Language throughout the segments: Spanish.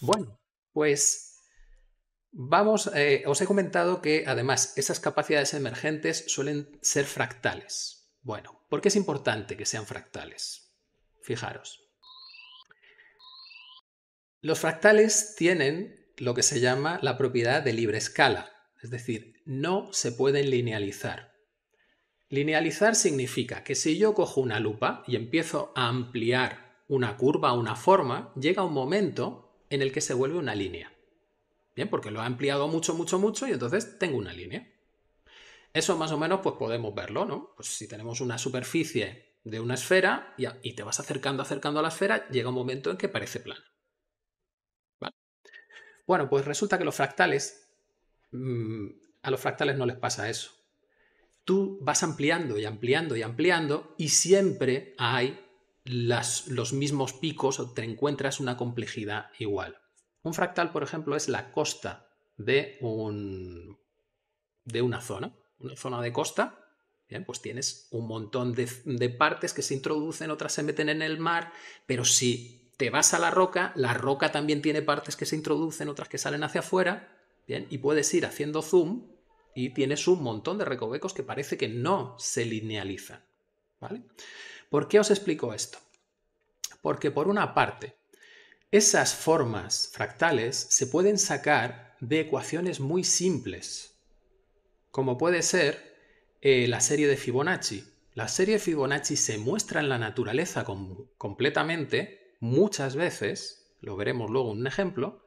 Bueno, pues vamos, eh, os he comentado que además esas capacidades emergentes suelen ser fractales. Bueno, ¿por qué es importante que sean fractales? Fijaros. Los fractales tienen lo que se llama la propiedad de libre escala, es decir, no se pueden linealizar. Linealizar significa que si yo cojo una lupa y empiezo a ampliar una curva, una forma, llega un momento en el que se vuelve una línea. Bien, porque lo ha ampliado mucho, mucho, mucho y entonces tengo una línea. Eso más o menos pues podemos verlo, ¿no? Pues si tenemos una superficie de una esfera y, te vas acercando, acercando a la esfera, llega un momento en que parece plana. ¿Vale? Bueno, pues resulta que los fractales, mm, a los fractales no les pasa eso. Tú vas ampliando y ampliando y ampliando y siempre hay las, los mismos picos te encuentras una complejidad igual. Un fractal, por ejemplo, es la costa de, un, de una zona, una zona de costa. Bien, pues tienes un montón de, partes que se introducen, otras se meten en el mar, pero si te vas a la roca, la roca también tiene partes que se introducen, otras que salen hacia afuera, bien, y puedes ir haciendo zoom y tienes un montón de recovecos que parece que no se linealizan, ¿vale? ¿Por qué os explico esto? Porque por una parte, esas formas fractales se pueden sacar de ecuaciones muy simples, como puede ser eh, la serie de Fibonacci. La serie de Fibonacci se muestra en la naturaleza completamente, muchas veces, lo veremos luego en un ejemplo,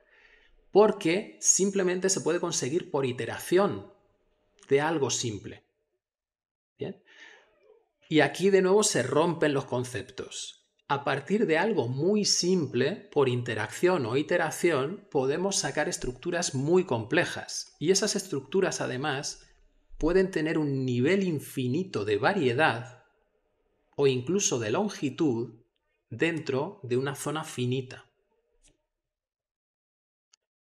porque simplemente se puede conseguir por iteración de algo simple. Y aquí de nuevo se rompen los conceptos. A partir de algo muy simple, por interacción o iteración, podemos sacar estructuras muy complejas. Y esas estructuras además pueden tener un nivel infinito de variedad o incluso de longitud dentro de una zona finita.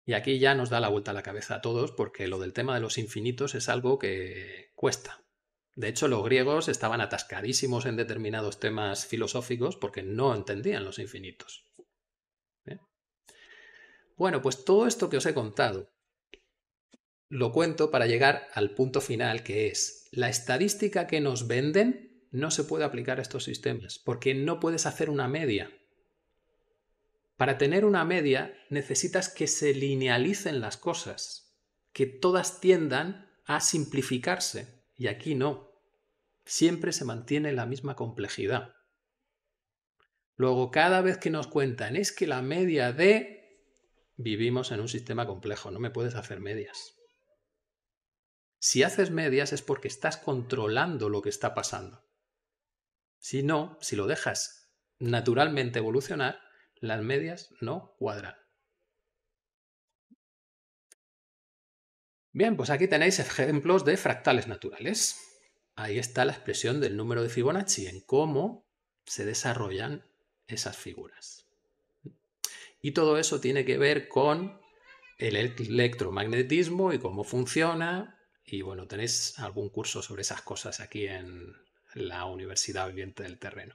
Y aquí ya nos da la vuelta a la cabeza a todos porque lo del tema de los infinitos es algo que cuesta. De hecho, los griegos estaban atascadísimos en determinados temas filosóficos porque no entendían los infinitos. ¿Eh? Bueno, pues todo esto que os he contado lo cuento para llegar al punto final que es la estadística que nos venden no se puede aplicar a estos sistemas porque no puedes hacer una media. Para tener una media necesitas que se linealicen las cosas, que todas tiendan a simplificarse y aquí no siempre se mantiene la misma complejidad. Luego, cada vez que nos cuentan es que la media de... Vivimos en un sistema complejo, no me puedes hacer medias. Si haces medias es porque estás controlando lo que está pasando. Si no, si lo dejas naturalmente evolucionar, las medias no cuadran. Bien, pues aquí tenéis ejemplos de fractales naturales ahí está la expresión del número de Fibonacci, en cómo se desarrollan esas figuras. Y todo eso tiene que ver con el electromagnetismo y cómo funciona. Y bueno, tenéis algún curso sobre esas cosas aquí en la Universidad Viviente del Terreno.